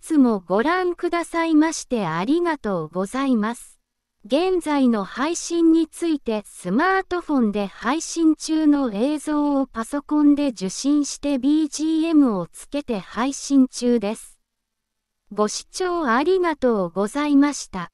つもご覧くださいましてありがとうございます。現在の配信についてスマートフォンで配信中の映像をパソコンで受信して BGM をつけて配信中です。ご視聴ありがとうございました。